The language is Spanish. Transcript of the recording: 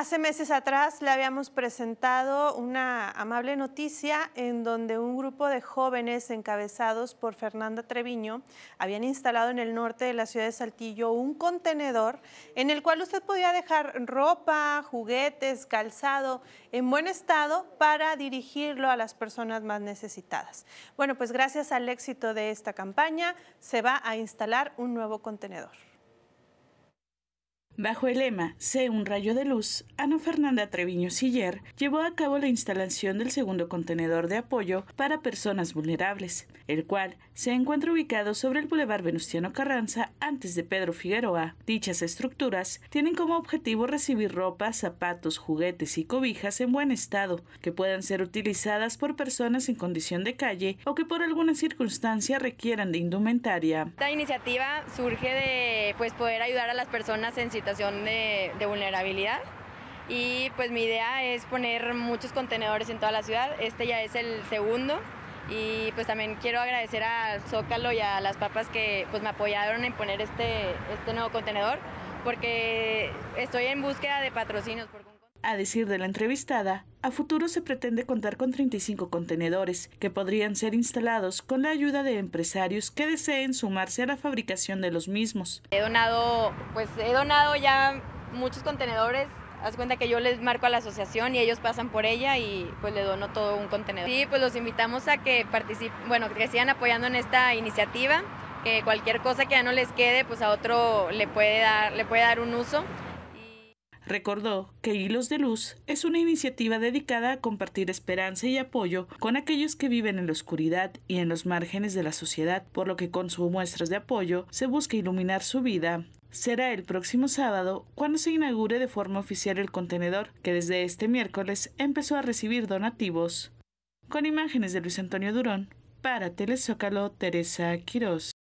Hace meses atrás le habíamos presentado una amable noticia en donde un grupo de jóvenes encabezados por Fernanda Treviño habían instalado en el norte de la ciudad de Saltillo un contenedor en el cual usted podía dejar ropa, juguetes, calzado en buen estado para dirigirlo a las personas más necesitadas. Bueno, pues gracias al éxito de esta campaña se va a instalar un nuevo contenedor. Bajo el lema Sé un rayo de luz, Ana Fernanda Treviño Siller llevó a cabo la instalación del segundo contenedor de apoyo para personas vulnerables, el cual se encuentra ubicado sobre el Boulevard Venustiano Carranza antes de Pedro Figueroa. Dichas estructuras tienen como objetivo recibir ropa, zapatos, juguetes y cobijas en buen estado, que puedan ser utilizadas por personas en condición de calle o que por alguna circunstancia requieran de indumentaria. Esta iniciativa surge de pues, poder ayudar a las personas en situación de, vulnerabilidad. Y pues mi idea es poner muchos contenedores en toda la ciudad. Este ya es el segundo. Y pues también quiero agradecer al Zócalo y a las papas que pues me apoyaron en poner este, este nuevo contenedor, porque estoy en búsqueda de patrocinios. A decir de la entrevistada, a futuro se pretende contar con 35 contenedores que podrían ser instalados con la ayuda de empresarios que deseen sumarse a la fabricación de los mismos. He donado, pues he donado ya muchos contenedores. Haz cuenta que yo les marco a la asociación y ellos pasan por ella y pues le dono todo un contenedor. Sí, pues los invitamos a que participen, bueno, que sigan apoyando en esta iniciativa, que cualquier cosa que ya no les quede, pues a otro le puede dar, le puede dar un uso. Recordó que Hilos de Luz es una iniciativa dedicada a compartir esperanza y apoyo con aquellos que viven en la oscuridad y en los márgenes de la sociedad, por lo que con sus muestras de apoyo se busca iluminar su vida Será el próximo sábado cuando se inaugure de forma oficial el contenedor que desde este miércoles empezó a recibir donativos. Con imágenes de Luis Antonio Durón, para Telezócalo, Teresa Quirós.